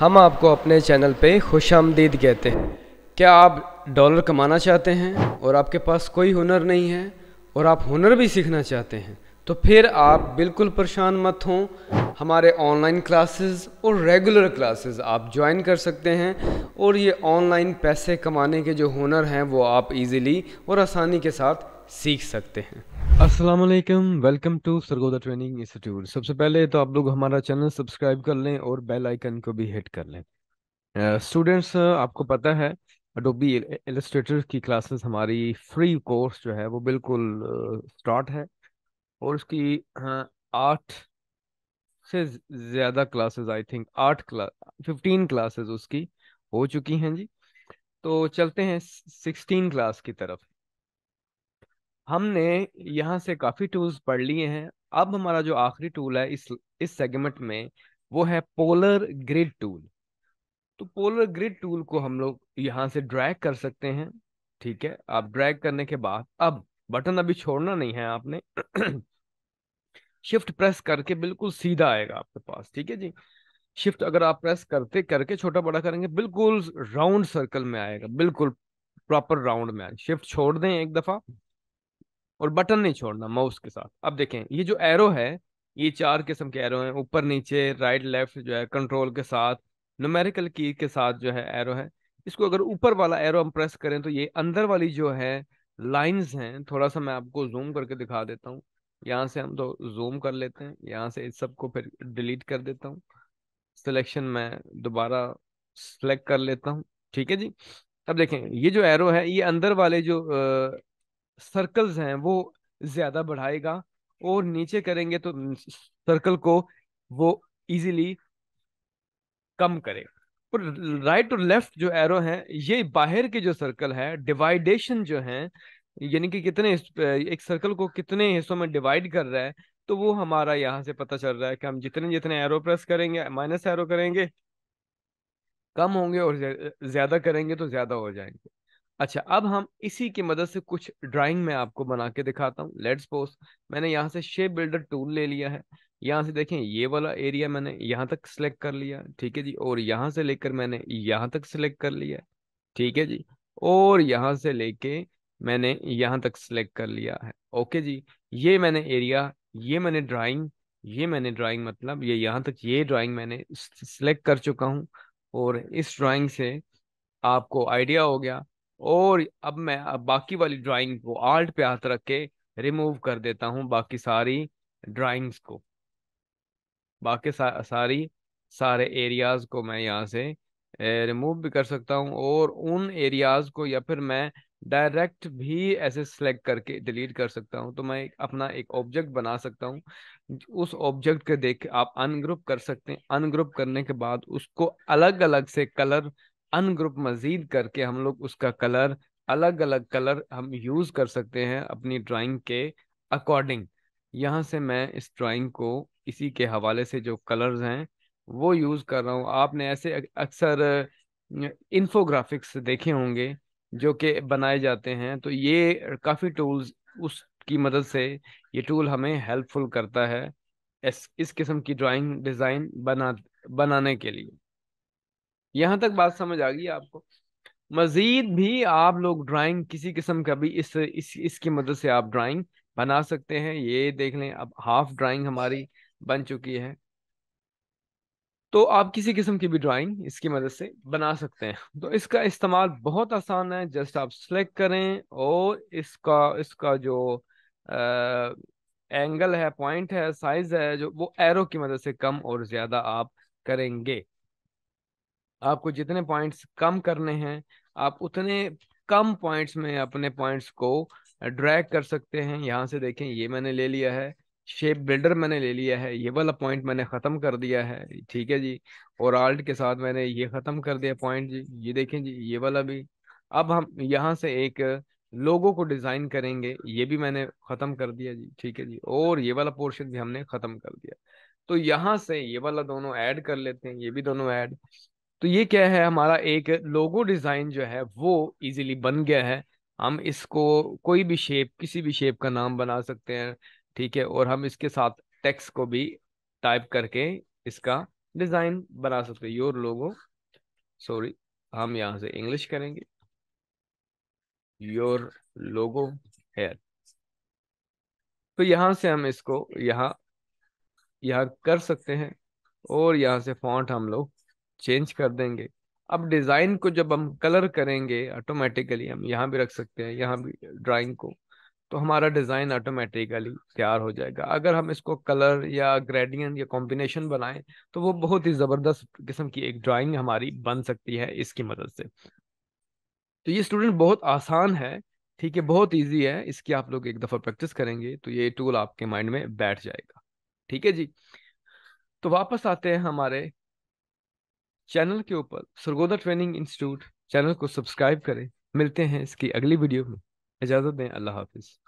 हम आपको अपने चैनल पे खुश आमदीद कहते हैं क्या आप डॉलर कमाना चाहते हैं और आपके पास कोई हुनर नहीं है और आप हुनर भी सीखना चाहते हैं तो फिर आप बिल्कुल परेशान मत हों हमारे ऑनलाइन क्लासेस और रेगुलर क्लासेस आप ज्वाइन कर सकते हैं और ये ऑनलाइन पैसे कमाने के जो हुनर हैं वो आप इजीली और आसानी के साथ सीख सकते हैं अस्सलाम वालेकुम welcome to Sargodha training institute सबसे पहले तो आप लोग हमारा चैनल सब्सक्राइब कर लें और बेल आइकन को भी हिट कर लें स्टूडेंट्स uh, आपको पता है अडोबी एलिस्ट्रेटर की क्लासेस हमारी फ्री कोर्स जो है वो बिल्कुल स्टार्ट uh, है और उसकी आठ से ज़्यादा क्लासेस आई थिंक आठ क्लास फिफ्टीन क्लासेस उसकी हो चुकी हैं जी तो चलते हैं सिक्सटीन क्लास की तरफ हमने यहाँ से काफ़ी टूल्स पढ़ लिए हैं अब हमारा जो आखिरी टूल है इस इस सेगमेंट में वो है पोलर ग्रिड टूल तो पोलर ग्रिड टूल को हम लोग यहाँ से ड्रैग कर सकते हैं ठीक है आप ड्रैग करने के बाद अब बटन अभी छोड़ना नहीं है आपने शिफ्ट प्रेस करके बिल्कुल सीधा आएगा आपके पास ठीक है जी शिफ्ट अगर आप प्रेस करते करके छोटा बड़ा करेंगे बिल्कुल राउंड सर्कल में आएगा बिल्कुल प्रॉपर राउंड में आएगा शिफ्ट छोड़ दें एक दफ़ा और बटन नहीं छोड़ना माउस के साथ अब देखें ये जो एरो है ये चार किस्म के एरो हैं ऊपर नीचे राइट लेफ्ट जो है कंट्रोल के साथ नोमेरिकल की के साथ जो है एरो है इसको अगर ऊपर वाला एरो हम प्रेस करें तो ये अंदर वाली जो है लाइंस हैं थोड़ा सा मैं आपको जूम करके दिखा देता हूँ यहाँ से हम तो जूम कर लेते हैं यहाँ से इस सबको फिर डिलीट कर देता हूँ सिलेक्शन में दोबारा सेलेक्ट कर लेता हूँ ठीक है जी अब देखें ये जो एरो है ये अंदर वाले जो सर्कल्स हैं वो ज्यादा बढ़ाएगा और नीचे करेंगे तो सर्कल को वो इजीली कम करेगा और राइट और लेफ्ट जो एरो हैं ये बाहर के जो सर्कल है डिवाइडेशन जो है यानी कि कितने एक सर्कल को कितने हिस्सों में डिवाइड कर रहा है तो वो हमारा यहाँ से पता चल रहा है कि हम जितने जितने एरो प्रेस करेंगे माइनस एरो करेंगे कम होंगे और ज्यादा करेंगे तो ज्यादा हो जाएंगे अच्छा अब हम इसी की मदद से कुछ ड्राइंग में आपको बना के दिखाता हूँ लेट्स सपोज मैंने यहाँ से शेप बिल्डर टूल ले लिया है यहाँ से देखें ये वाला एरिया मैंने यहाँ तक सिलेक्ट कर लिया ठीक है जी और यहाँ से लेकर मैंने यहाँ तक सिलेक्ट कर लिया ठीक है जी और यहाँ से लेके मैंने यहाँ तक सिलेक्ट कर लिया है ओके जी ये मैंने एरिया ये मैंने ड्राइंग ये मैंने ड्राइंग मतलब ये यहाँ तक ये ड्राइंग मैंने सिलेक्ट कर चुका हूँ और इस ड्राइंग से आपको आइडिया हो गया और अब मैं बाकी वाली ड्राइंग को आर्ट पे हाथ रख के रिमूव कर देता हूँ बाकी सारी ड्राइंग्स को बाकी सा, सारी सारे एरियाज को मैं यहाँ से रिमूव भी कर सकता हूँ और उन एरियाज को या फिर मैं डायरेक्ट भी ऐसे सेलेक्ट करके डिलीट कर सकता हूँ तो मैं एक, अपना एक ऑब्जेक्ट बना सकता हूँ उस ऑब्जेक्ट के देख आप अनग्रुप कर सकते हैं अनग्रुप करने के बाद उसको अलग अलग से कलर अनग्रुप मजीद करके हम लोग उसका कलर अलग अलग कलर हम यूज़ कर सकते हैं अपनी ड्राइंग के अकॉर्डिंग यहाँ से मैं इस ड्राइंग को इसी के हवाले से जो कलर्स हैं वो यूज़ कर रहा हूँ आपने ऐसे अक्सर इन्फोग्राफिक्स देखे होंगे जो कि बनाए जाते हैं तो ये काफ़ी टूल्स उसकी मदद से ये टूल हमें हेल्पफुल करता है इस इस किस्म की ड्राइंग डिज़ाइन बना बनाने के लिए यहां तक बात समझ आ गई आपको मजीद भी आप लोग ड्राइंग किसी किस्म का भी इस, इस इसकी मदद से आप ड्राइंग बना सकते हैं ये देख लें अब हाफ ड्राइंग हमारी बन चुकी है तो आप किसी किस्म की भी ड्राइंग इसकी मदद से बना सकते हैं तो इसका इस्तेमाल बहुत आसान है जस्ट आप सेलेक्ट करें और इसका इसका जो आ, एंगल है पॉइंट है साइज है जो वो एरो की मदद से कम और ज्यादा आप करेंगे आपको जितने पॉइंट्स कम करने हैं आप उतने कम पॉइंट्स में अपने पॉइंट्स को ड्रैग कर सकते हैं यहाँ से देखें ये मैंने ले लिया है शेप बिल्डर मैंने ले लिया है ये वाला पॉइंट मैंने ख़त्म कर दिया है ठीक है जी और आल्ट के साथ मैंने ये ख़त्म कर दिया पॉइंट जी ये देखें जी ये वाला भी अब हम यहाँ से एक लोगों को डिज़ाइन करेंगे ये भी मैंने ख़त्म कर दिया जी ठीक है जी और ये वाला पोर्शन भी हमने ख़त्म कर दिया तो यहाँ से ये वाला दोनों ऐड कर लेते हैं ये भी दोनों ऐड तो ये क्या है हमारा एक लोगो डिज़ाइन जो है वो इजीली बन गया है हम इसको कोई भी शेप किसी भी शेप का नाम बना सकते हैं ठीक है और हम इसके साथ टेक्स्ट को भी टाइप करके इसका डिज़ाइन बना सकते हैं योर लोगो सॉरी हम यहाँ से इंग्लिश करेंगे योर लोगो हेयर तो यहाँ से हम इसको यहाँ यहाँ कर सकते हैं और यहाँ से फॉन्ट हम लोग चेंज कर देंगे अब डिजाइन को जब हम कलर करेंगे ऑटोमेटिकली हम यहाँ भी रख सकते हैं यहाँ भी ड्राइंग को तो हमारा डिजाइन ऑटोमेटिकली तैयार हो जाएगा अगर हम इसको कलर या ग्रेडियंट या कॉम्बिनेशन बनाएं तो वो बहुत ही जबरदस्त किस्म की एक ड्राइंग हमारी बन सकती है इसकी मदद से तो ये स्टूडेंट बहुत आसान है ठीक है बहुत ईजी है इसकी आप लोग एक दफा प्रैक्टिस करेंगे तो ये टूल आपके माइंड में बैठ जाएगा ठीक है जी तो वापस आते हैं हमारे चैनल के ऊपर सरगोदा ट्रेनिंग इंस्टीट्यूट चैनल को सब्सक्राइब करें मिलते हैं इसकी अगली वीडियो में इजाज़त दें अल्लाह हाफिज़